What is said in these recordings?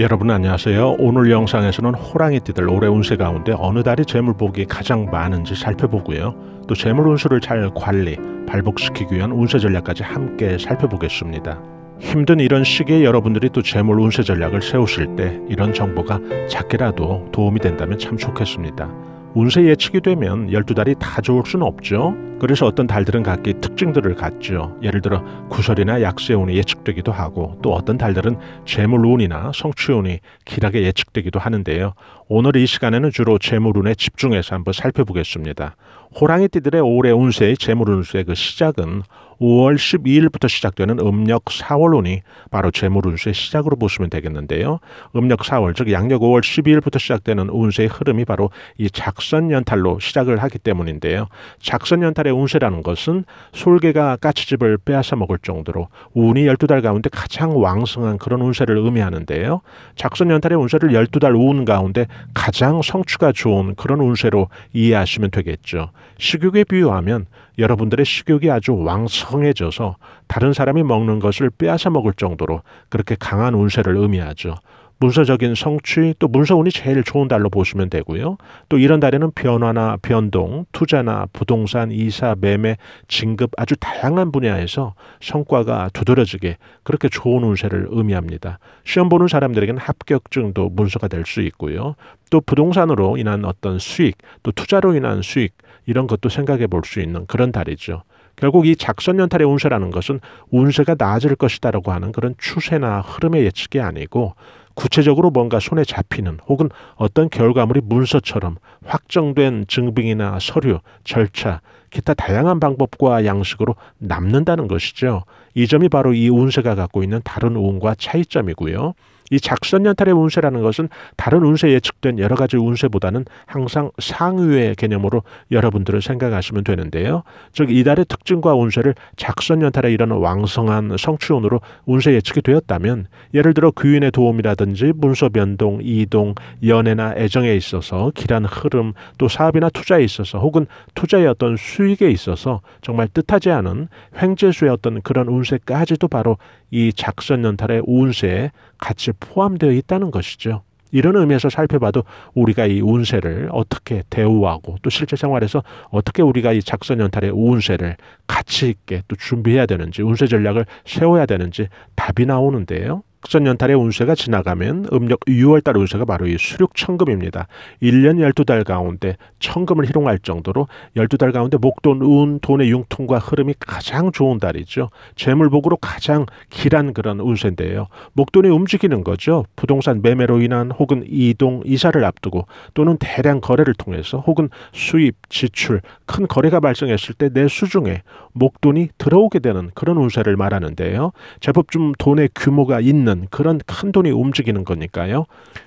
여러분 안녕하세요. 오늘 영상에서는 호랑이띠들 올해 운세 가운데 어느 달이 재물복이 가장 많은지 살펴보고요. 또 재물 운수를 잘 관리, 발복시키기 위한 운세 전략까지 함께 살펴보겠습니다. 힘든 이런 시기에 여러분들이 또 재물 운세 전략을 세우실 때 이런 정보가 작게라도 도움이 된다면 참 좋겠습니다. 운세 예측이 되면 12달이 다 좋을 수는 없죠. 그래서 어떤 달들은 각기 특징들을 갖죠. 예를 들어 구설이나 약세 운이 예측되기도 하고 또 어떤 달들은 재물 운이나 성취 운이 길하게 예측되기도 하는데요. 오늘 이 시간에는 주로 재물 운에 집중해서 한번 살펴보겠습니다. 호랑이띠들의 올해 운세의 재물 운수의 그 시작은 5월 12일부터 시작되는 음력 4월운이 바로 재물 운수의 시작으로 보시면 되겠는데요. 음력 4월 즉 양력 5월 12일부터 시작되는 운세의 흐름이 바로 이 작선 연탈로 시작을 하기 때문인데요. 작선 연탈의 운세라는 것은 솔개가 까치집을 빼앗아 먹을 정도로 운이 12달 가운데 가장 왕성한 그런 운세를 의미하는데요. 작선 연탈의 운세를 12달 운 가운데 가장 성취가 좋은 그런 운세로 이해하시면 되겠죠. 식욕에 비유하면 여러분들의 식욕이 아주 왕성해져서 다른 사람이 먹는 것을 빼앗아 먹을 정도로 그렇게 강한 운세를 의미하죠. 문서적인 성취 또 문서운이 제일 좋은 달로 보시면 되고요. 또 이런 달에는 변화나 변동, 투자나 부동산, 이사, 매매, 진급 아주 다양한 분야에서 성과가 두드러지게 그렇게 좋은 운세를 의미합니다. 시험 보는 사람들에게는 합격증도 문서가 될 수 있고요. 또 부동산으로 인한 어떤 수익, 또 투자로 인한 수익, 이런 것도 생각해 볼 수 있는 그런 달이죠. 결국 이 작선연탈의 운세라는 것은 운세가 나아질 것이다라고 하는 그런 추세나 흐름의 예측이 아니고 구체적으로 뭔가 손에 잡히는 혹은 어떤 결과물이 문서처럼 확정된 증빙이나 서류, 절차, 기타 다양한 방법과 양식으로 남는다는 것이죠. 이 점이 바로 이 운세가 갖고 있는 다른 운과 차이점이고요. 이 작선 연탈의 운세라는 것은 다른 운세 예측된 여러 가지 운세보다는 항상 상위의 개념으로 여러분들을 생각하시면 되는데요. 즉 이달의 특징과 운세를 작선 연탈의 이런 왕성한 성추운으로 운세 예측이 되었다면 예를 들어 귀인의 도움이라든지 문서 변동, 이동, 연애나 애정에 있어서 길한 흐름, 또 사업이나 투자에 있어서 혹은 투자의 어떤 수익에 있어서 정말 뜻하지 않은 횡재수의 어떤 그런 운세까지도 바로 이 작선 연탈의 운세에 같이 포함되어 있다는 것이죠. 이런 의미에서 살펴봐도 우리가 이 운세를 어떻게 대우하고 또 실제 생활에서 어떻게 우리가 이 작선 연탈의 운세를 가치 있게 또 준비해야 되는지 운세 전략을 세워야 되는지 답이 나오는데요. 작전 연탄의 운세가 지나가면 음력 6월달 운세가 바로 이 수륙천금입니다. 1년 12달 가운데 천금을 희롱할 정도로 12달 가운데 목돈, 운, 돈의 융통과 흐름이 가장 좋은 달이죠. 재물복으로 가장 길한 그런 운세인데요. 목돈이 움직이는 거죠. 부동산 매매로 인한 혹은 이동, 이사를 앞두고 또는 대량 거래를 통해서 혹은 수입, 지출, 큰 거래가 발생했을 때 내 수중에 목돈이 들어오게 되는 그런 운세를 말하는데요. 제법 좀 돈의 규모가 있는 있는 그런 큰 돈이 움직이는 거니까요.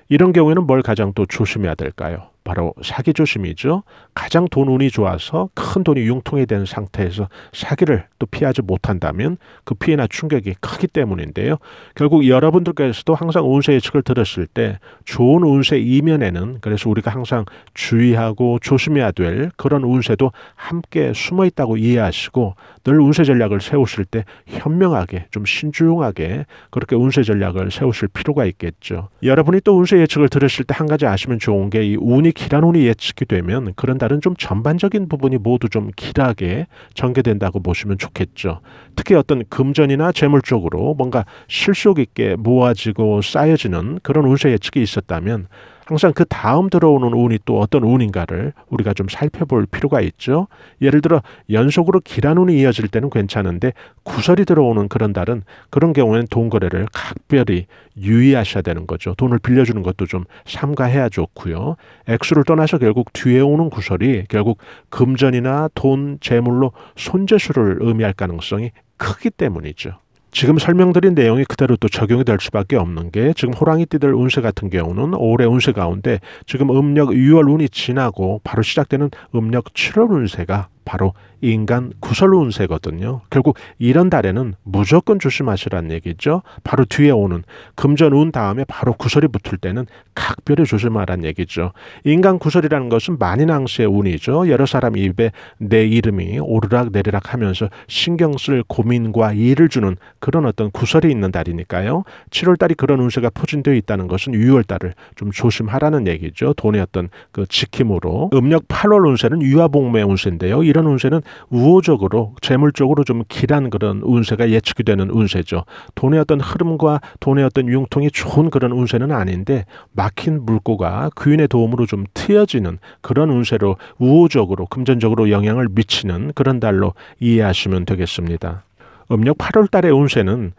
이런 경우에는 뭘 가장 또 조심해야 될까요? 바로 사기조심이죠. 가장 돈 운이 좋아서 큰 돈이 융통이 된 상태에서 사기를 또 피하지 못한다면 그 피해나 충격이 크기 때문인데요. 결국 여러분들께서도 항상 운세 예측을 들었을 때 좋은 운세 이면에는 그래서 우리가 항상 주의하고 조심해야 될 그런 운세도 함께 숨어 있다고 이해하시고 늘 운세 전략을 세우실 때 현명하게 좀 신중하게 그렇게 운세 전략을 세우실 필요가 있겠죠. 여러분이 또 운세 예측을 들었을때 한 가지 아시면 좋은 게 이 운이 기란운이 예측이 되면 그런 다른 좀 전반적인 부분이 모두 좀 길하게 전개된다고 보시면 좋겠죠. 특히 어떤 금전이나 재물 쪽으로 뭔가 실속 있게 모아지고 쌓여지는 그런 운세 예측이 있었다면 항상 그 다음 들어오는 운이 또 어떤 운인가를 우리가 좀 살펴볼 필요가 있죠. 예를 들어 연속으로 기란 운이 이어질 때는 괜찮은데 구설이 들어오는 그런 달은 그런 경우에는 돈 거래를 각별히 유의하셔야 되는 거죠. 돈을 빌려주는 것도 좀 삼가해야 좋고요. 액수를 떠나서 결국 뒤에 오는 구설이 결국 금전이나 돈, 재물로 손재수를 의미할 가능성이 크기 때문이죠. 지금 설명드린 내용이 그대로 또 적용이 될 수밖에 없는 게 지금 호랑이띠들 운세 같은 경우는 올해 운세 가운데 지금 음력 6월 운이 지나고 바로 시작되는 음력 7월 운세가 바로 인간 구설로 운세거든요. 결국 이런 달에는 무조건 조심하시라는 얘기죠. 바로 뒤에 오는 금전 운 다음에 바로 구설이 붙을 때는 각별히 조심하라는 얘기죠. 인간 구설이라는 것은 만인왕시의 운이죠. 여러 사람 입에 내 이름이 오르락 내리락 하면서 신경 쓸 고민과 일을 주는 그런 어떤 구설이 있는 달이니까요. 7월 달이 그런 운세가 포진되어 있다는 것은 6월 달을 좀 조심하라는 얘기죠. 돈의 어떤 그 지킴으로 음력 8월 운세는 유아복매 운세인데요. 이런 운세는 우호적으로 재물적으로 좀 길한 그런 운세가 예측이 되는 운세죠. 돈의 어떤 흐름과 돈의 어떤 융통이 좋은 그런 운세는 아닌데 막힌 물고가 귀인의 도움으로 좀 트여지는 그런 운세로 우호적으로 금전적으로 영향을 미치는 그런 달로 이해하시면 되겠습니다. 음력 8월 달의 운세는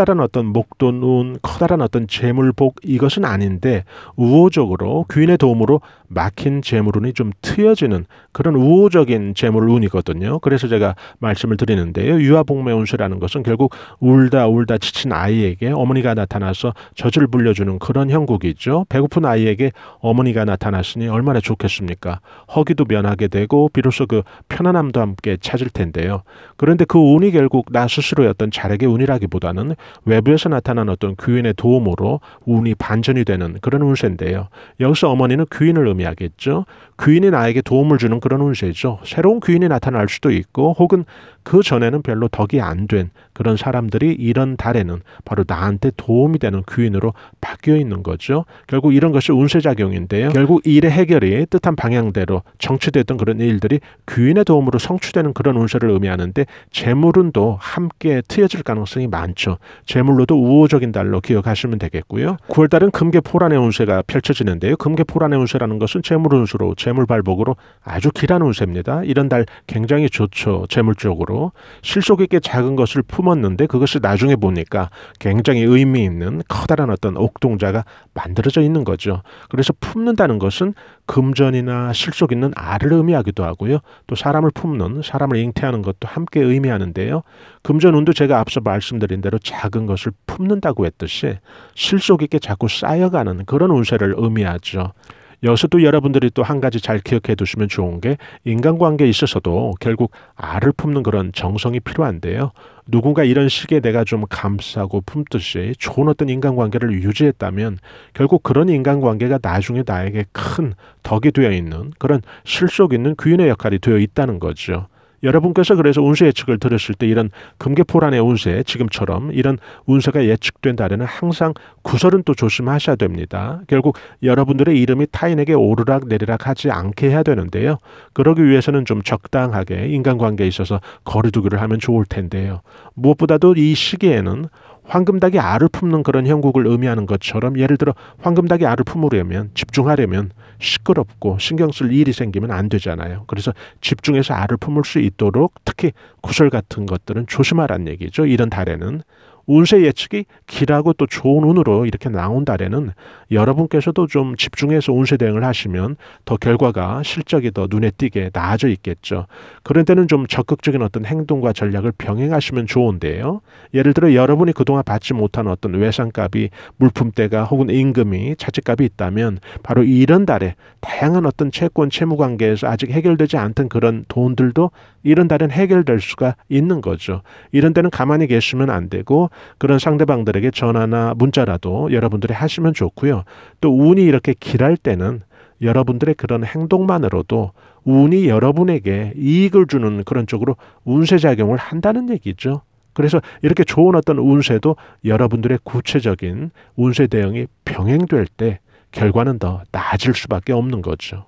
커다란 어떤 목돈운, 커다란 어떤 재물복 이것은 아닌데 우호적으로 귀인의 도움으로 막힌 재물운이 좀 트여지는 그런 우호적인 재물운이거든요. 그래서 제가 말씀을 드리는데요. 유아복매운수라는 것은 결국 울다 울다 지친 아이에게 어머니가 나타나서 젖을 불려주는 그런 형국이죠. 배고픈 아이에게 어머니가 나타났으니 얼마나 좋겠습니까? 허기도 면하게 되고 비로소 그 편안함도 함께 찾을 텐데요. 그런데 그 운이 결국 나 스스로의 어떤 자력의 운이라기보다는 외부에서 나타난 어떤 귀인의 도움으로 운이 반전이 되는 그런 운세인데요. 여기서 어머니는 귀인을 의미하겠죠. 귀인이 나에게 도움을 주는 그런 운세죠. 새로운 귀인이 나타날 수도 있고 혹은 그 전에는 별로 덕이 안 된 그런 사람들이 이런 달에는 바로 나한테 도움이 되는 귀인으로 바뀌어 있는 거죠. 결국 이런 것이 운세작용인데요. 결국 일의 해결이 뜻한 방향대로 정치됐던 그런 일들이 귀인의 도움으로 성취되는 그런 운세를 의미하는데 재물운도 함께 트여질 가능성이 많죠. 재물로도 우호적인 달로 기억하시면 되겠고요. 9월달은 금계 포란의 운세가 펼쳐지는데요. 금계 포란의 운세라는 것은 재물 운수로 재물 발복으로 아주 길한 운세입니다. 이런 달 굉장히 좋죠. 재물 쪽으로 실속 있게 작은 것을 품었는데 그것이 나중에 보니까 굉장히 의미 있는 커다란 어떤 옥동자가 만들어져 있는 거죠. 그래서 품는다는 것은 금전이나 실속 있는 알을 의미하기도 하고요. 또 사람을 품는, 사람을 잉태하는 것도 함께 의미하는데요. 금전운도 제가 앞서 말씀드린 대로 작은 것을 품는다고 했듯이 실속 있게 자꾸 쌓여가는 그런 운세를 의미하죠. 여기서도 여러분들이 또 한 가지 잘 기억해 두시면 좋은 게 인간관계에 있어서도 결국 알을 품는 그런 정성이 필요한데요. 누군가 이런 식의 내가 좀 감싸고 품듯이 좋은 어떤 인간관계를 유지했다면 결국 그런 인간관계가 나중에 나에게 큰 덕이 되어 있는 그런 실속 있는 귀인의 역할이 되어 있다는 거죠. 여러분께서 그래서 운세 예측을 들었을때 이런 금계포란의 운세 지금처럼 이런 운세가 예측된 달에는 항상 구설은 또 조심하셔야 됩니다. 결국 여러분들의 이름이 타인에게 오르락 내리락 하지 않게 해야 되는데요. 그러기 위해서는 좀 적당하게 인간관계에 있어서 거리두기를 하면 좋을 텐데요. 무엇보다도 이 시기에는 황금닭이 알을 품는 그런 형국을 의미하는 것처럼 예를 들어 황금닭이 알을 품으려면 집중하려면 시끄럽고 신경 쓸 일이 생기면 안 되잖아요. 그래서 집중해서 알을 품을 수 있도록 특히 구슬 같은 것들은 조심하란 얘기죠. 이런 달에는 운세 예측이 길하고 또 좋은 운으로 이렇게 나온 달에는 여러분께서도 좀 집중해서 운세 대응을 하시면 더 결과가 실적이 더 눈에 띄게 나아져 있겠죠. 그런 때는 좀 적극적인 어떤 행동과 전략을 병행하시면 좋은데요. 예를 들어 여러분이 그동안 받지 못한 어떤 외상값이 물품대가 혹은 임금이 자칫값이 있다면 바로 이런 달에 다양한 어떤 채권 채무 관계에서 아직 해결되지 않던 그런 돈들도 이런 달엔 해결될 수가 있는 거죠. 이런 데는 가만히 계시면 안 되고 그런 상대방들에게 전화나 문자라도 여러분들이 하시면 좋고요. 또 운이 이렇게 길할 때는 여러분들의 그런 행동만으로도 운이 여러분에게 이익을 주는 그런 쪽으로 운세작용을 한다는 얘기죠. 그래서 이렇게 좋은 어떤 운세도 여러분들의 구체적인 운세 대응이 병행될 때 결과는 더 나아질 수밖에 없는 거죠.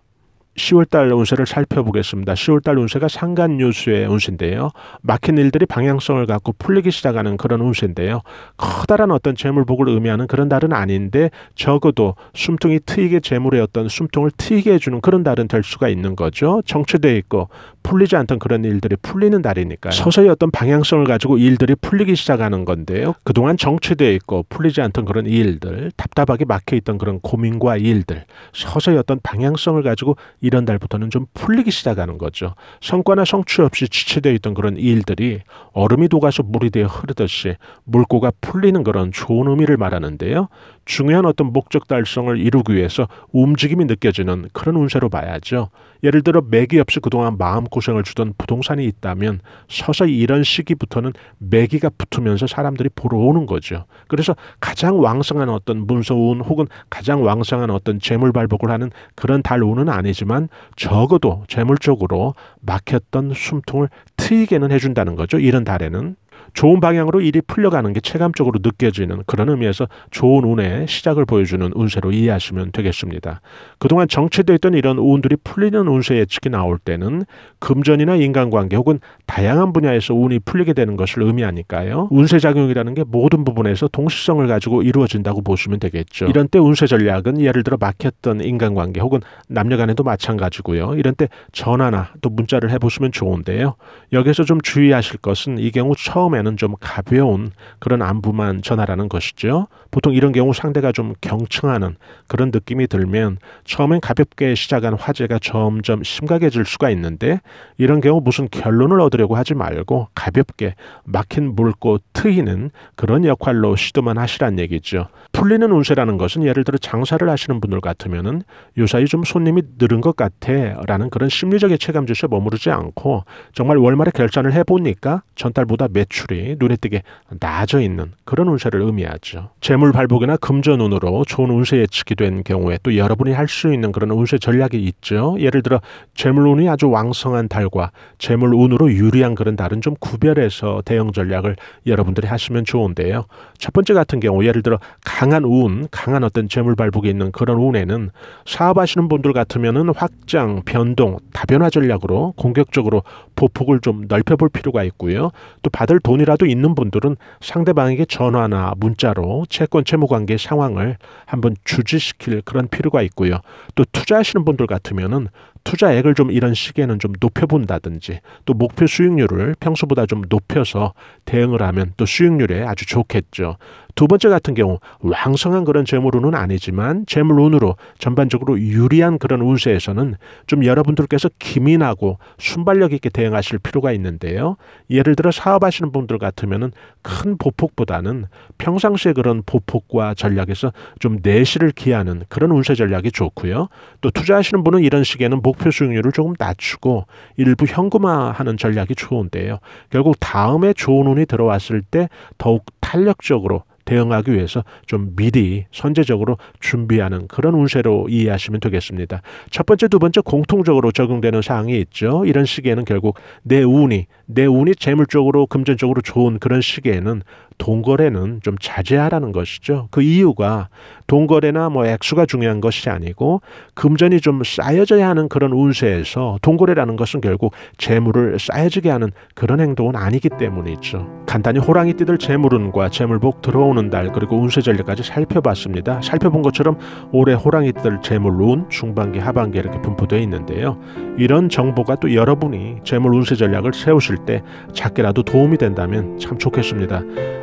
10월달 운세를 살펴보겠습니다. 10월달 운세가 상간 뉴스의 운세인데요. 막힌 일들이 방향성을 갖고 풀리기 시작하는 그런 운세인데요. 커다란 어떤 재물복을 의미하는 그런 달은 아닌데 적어도 숨통이 트이게 재물의 어떤 숨통을 트이게 해주는 그런 달은 될 수가 있는 거죠. 정체되어 있고 풀리지 않던 그런 일들이 풀리는 날이니까요. 서서히 어떤 방향성을 가지고 일들이 풀리기 시작하는 건데요. 그동안 정체되어 있고 풀리지 않던 그런 일들, 답답하게 막혀 있던 그런 고민과 일들, 서서히 어떤 방향성을 가지고 이런 달부터는 좀 풀리기 시작하는 거죠. 성과나 성취 없이 지체되어 있던 그런 일들이 얼음이 녹아서 물이 되어 흐르듯이 물고가 풀리는 그런 좋은 의미를 말하는데요. 중요한 어떤 목적 달성을 이루기 위해서 움직임이 느껴지는 그런 운세로 봐야죠. 예를 들어 매기 없이 그동안 마음고생을 주던 부동산이 있다면 서서히 이런 시기부터는 매기가 붙으면서 사람들이 보러 오는 거죠. 그래서 가장 왕성한 어떤 문서운 혹은 가장 왕성한 어떤 재물 발복을 하는 그런 달 운은 아니지만 적어도 재물 쪽으로 막혔던 숨통을 트이게는 해준다는 거죠. 이런 달에는. 좋은 방향으로 일이 풀려가는 게 체감적으로 느껴지는 그런 의미에서 좋은 운의 시작을 보여주는 운세로 이해하시면 되겠습니다. 그동안 정체되어 있던 이런 운들이 풀리는 운세 예측이 나올 때는 금전이나 인간관계 혹은 다양한 분야에서 운이 풀리게 되는 것을 의미하니까요. 운세 작용이라는 게 모든 부분에서 동시성을 가지고 이루어진다고 보시면 되겠죠. 이런 때 운세 전략은 예를 들어 막혔던 인간관계 혹은 남녀간에도 마찬가지고요. 이런 때 전화나 또 문자를 해보시면 좋은데요. 여기서 좀 주의하실 것은 이 경우 처음에 경는좀 가벼운 그런 안부만 전하라는 것이죠. 보통 이런 경우 상대가 좀 경청하는 그런 느낌이 들면 처음엔 가볍게 시작한 화제가 점점 심각해질 수가 있는데 이런 경우 무슨 결론을 얻으려고 하지 말고 가볍게 막힌 물꽃 트이는 그런 역할로 시도만 하시란 얘기죠. 풀리는 운세라는 것은 예를 들어 장사를 하시는 분들 같으면은 요사이 좀 손님이 늘은 것 같아라는 그런 심리적인 체감지수에 머무르지 않고 정말 월말에 결산을 해보니까 전달보다 매출 확률이 눈에 띄게 낮아 져 있는 그런 운세를 의미하죠. 재물 발복이나 금전운으로 좋은 운세 예측이 된 경우에 또 여러분이 할 수 있는 그런 운세 전략이 있죠. 예를 들어 재물운이 아주 왕성한 달과 재물운으로 유리한 그런 달은 좀 구별해서 대응 전략을 여러분들이 하시면 좋은데요. 첫 번째 같은 경우 예를 들어 강한 운, 강한 어떤 재물 발복이 있는 그런 운에는 사업하시는 분들 같으면은 확장, 변동, 다변화 전략으로 공격적으로 보폭을 좀 넓혀볼 필요가 있고요. 또 받을 돈이 채이라도 있는 분들은 상대방에게 전화나 문자로 채권 채무 관계 상황을 한번 주지시킬 그런 필요가 있고요. 또 투자하시는 분들 같으면은 투자액을 좀 이런 시기에는 좀 높여본다든지 또 목표 수익률을 평소보다 좀 높여서 대응을 하면 또 수익률에 아주 좋겠죠. 두 번째 같은 경우 왕성한 그런 재물운은 아니지만 재물운으로 전반적으로 유리한 그런 운세에서는 좀 여러분들께서 기민하고 순발력 있게 대응하실 필요가 있는데요. 예를 들어 사업하시는 분들 같으면큰 보폭보다는 평상시에 그런 보폭과 전략에서 좀 내실을 기하는 그런 운세 전략이 좋고요. 또 투자하시는 분은 이런 시기에는 목 목표 수익률을 조금 낮추고 일부 현금화하는 전략이 좋은데요. 결국 다음에 좋은 운이 들어왔을 때 더욱 탄력적으로 대응하기 위해서 좀 미리 선제적으로 준비하는 그런 운세로 이해하시면 되겠습니다. 첫 번째, 두 번째 공통적으로 적용되는 사항이 있죠. 이런 시기에는 결국 내 운이 내 운이 재물적으로 금전적으로 좋은 그런 시기에는 동거래는 좀 자제하라는 것이죠. 그 이유가 동거래나 뭐 액수가 중요한 것이 아니고 금전이 좀 쌓여져야 하는 그런 운세에서 동거래라는 것은 결국 재물을 쌓여지게 하는 그런 행동은 아니기 때문이죠. 간단히 호랑이 띠들 재물운과 재물복 들어오는 달 그리고 운세 전략까지 살펴봤습니다. 살펴본 것처럼 올해 호랑이 띠들 재물운 중반기 하반기 이렇게 분포되어 있는데요. 이런 정보가 또 여러분이 재물 운세 전략을 세우실 때 작게라도 도움이 된다면 참 좋겠습니다.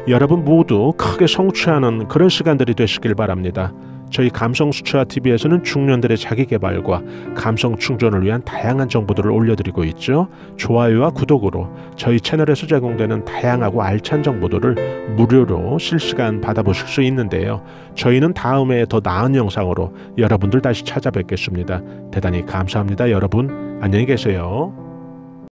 여러분 모두 크게 성취하는 그런 시간들이 되시길 바랍니다. 저희 감성수채화 TV에서는 중년들의 자기개발과 감성 충전을 위한 다양한 정보들을 올려드리고 있죠. 좋아요와 구독으로 저희 채널에서 제공되는 다양하고 알찬 정보들을 무료로 실시간 받아보실 수 있는데요. 저희는 다음에 더 나은 영상으로 여러분들 다시 찾아뵙겠습니다. 대단히 감사합니다, 여러분. 안녕히 계세요.